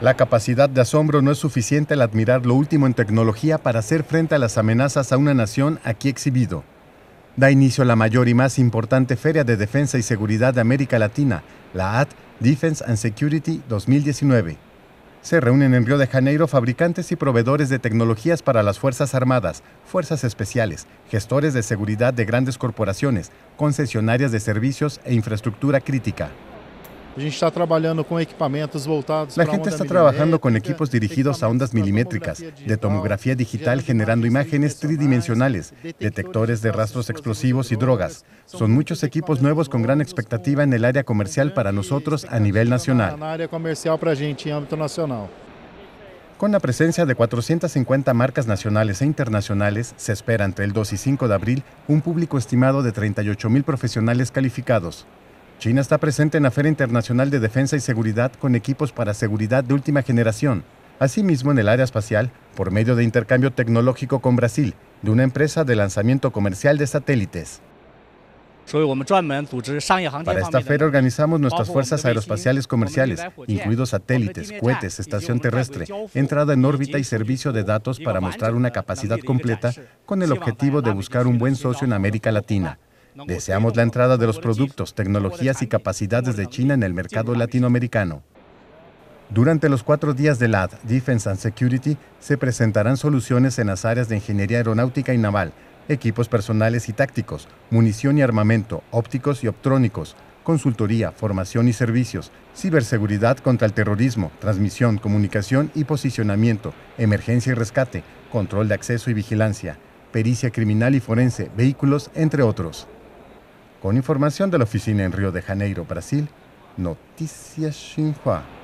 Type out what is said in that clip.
La capacidad de asombro no es suficiente al admirar lo último en tecnología para hacer frente a las amenazas a una nación aquí exhibido. Da inicio a la mayor y más importante Feria de Defensa y Seguridad de América Latina, la AD Defense and Security 2019. Se reúnen en Río de Janeiro fabricantes y proveedores de tecnologías para las Fuerzas Armadas, Fuerzas Especiales, gestores de seguridad de grandes corporaciones, concesionarias de servicios e infraestructura crítica. La gente está trabajando con equipos dirigidos a ondas milimétricas, de tomografía digital generando imágenes tridimensionales, detectores de rastros explosivos y drogas. Son muchos equipos nuevos con gran expectativa en el área comercial para nosotros a nivel nacional. Em nacional. Con la presencia de 450 marcas nacionales e internacionales, se espera entre el 2 y 5 de abril un público estimado de 38 mil profesionales calificados. China está presente en la Feria Internacional de Defensa y Seguridad con equipos para seguridad de última generación. Asimismo, en el área espacial, por medio de intercambio tecnológico con Brasil, de una empresa de lanzamiento comercial de satélites. Para esta feria organizamos nuestras fuerzas aeroespaciales comerciales, incluidos satélites, cohetes, estación terrestre, entrada en órbita y servicio de datos para mostrar una capacidad completa con el objetivo de buscar un buen socio en América Latina. Deseamos la entrada de los productos, tecnologías y capacidades de China en el mercado latinoamericano. Durante los cuatro días del AD, Defense and Security, se presentarán soluciones en las áreas de ingeniería aeronáutica y naval, equipos personales y tácticos, munición y armamento, ópticos y optrónicos, consultoría, formación y servicios, ciberseguridad contra el terrorismo, transmisión, comunicación y posicionamiento, emergencia y rescate, control de acceso y vigilancia, pericia criminal y forense, vehículos, entre otros. Con información de la oficina en Río de Janeiro, Brasil, Noticias Xinhua.